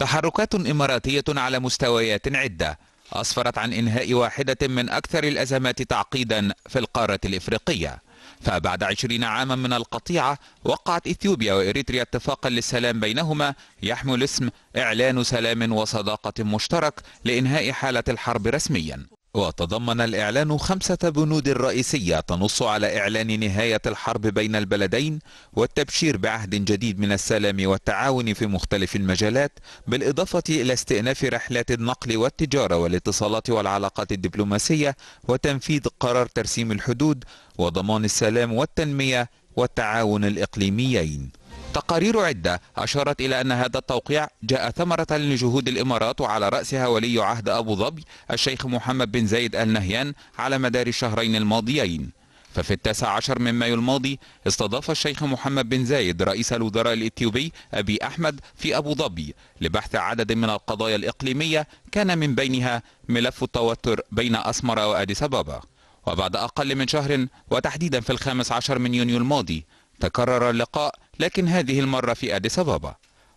تحركات إماراتية على مستويات عدة أسفرت عن إنهاء واحدة من أكثر الأزمات تعقيدا في القارة الإفريقية فبعد عشرين عاما من القطيعة وقعت إثيوبيا وإريتريا اتفاقا للسلام بينهما يحمل اسم إعلان سلام وصداقة مشترك لإنهاء حالة الحرب رسميا وتضمن الإعلان خمسة بنود رئيسية تنص على إعلان نهاية الحرب بين البلدين والتبشير بعهد جديد من السلام والتعاون في مختلف المجالات بالإضافة إلى استئناف رحلات النقل والتجارة والاتصالات والعلاقات الدبلوماسية وتنفيذ قرار ترسيم الحدود وضمان السلام والتنمية والتعاون الإقليميين تقارير عدة أشارت إلى أن هذا التوقيع جاء ثمرة لجهود الإمارات وعلى رأسها ولي عهد أبو ظبي الشيخ محمد بن زايد آل نهيان على مدار الشهرين الماضيين ففي التاسع عشر من مايو الماضي استضاف الشيخ محمد بن زايد رئيس الوزراء الإثيوبي أبي أحمد في أبو ظبي لبحث عدد من القضايا الإقليمية كان من بينها ملف التوتر بين أسمر وأديس أبابا وبعد أقل من شهر وتحديدا في الخامس عشر من يونيو الماضي تكرر اللقاء لكن هذه المرة في أديس أبابا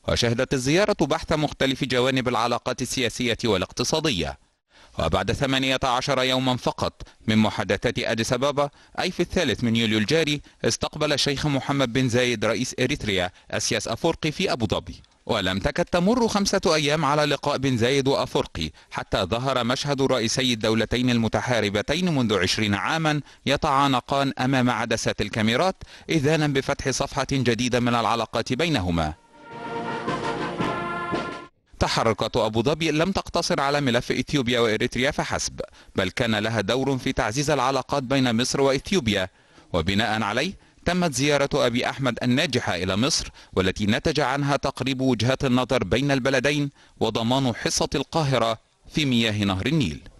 وشهدت الزيارة بحث مختلف جوانب العلاقات السياسية والاقتصادية وبعد 18 يوما فقط من محادثات أديس أبابا أي في الثالث من يوليو الجاري استقبل الشيخ محمد بن زايد رئيس إريتريا أسياس أفورقي في أبو ظبي ولم تكد تمر خمسة أيام على لقاء بن زايد وأفرقي حتى ظهر مشهد رئيسي الدولتين المتحاربتين منذ عشرين عاما يتعانقان أمام عدسات الكاميرات إذانا بفتح صفحة جديدة من العلاقات بينهما تحركات أبو ظبي لم تقتصر على ملف إثيوبيا وإريتريا فحسب بل كان لها دور في تعزيز العلاقات بين مصر وإثيوبيا وبناء عليه تمت زيارة أبي أحمد الناجحة إلى مصر والتي نتج عنها تقريب وجهات النظر بين البلدين وضمان حصة القاهرة في مياه نهر النيل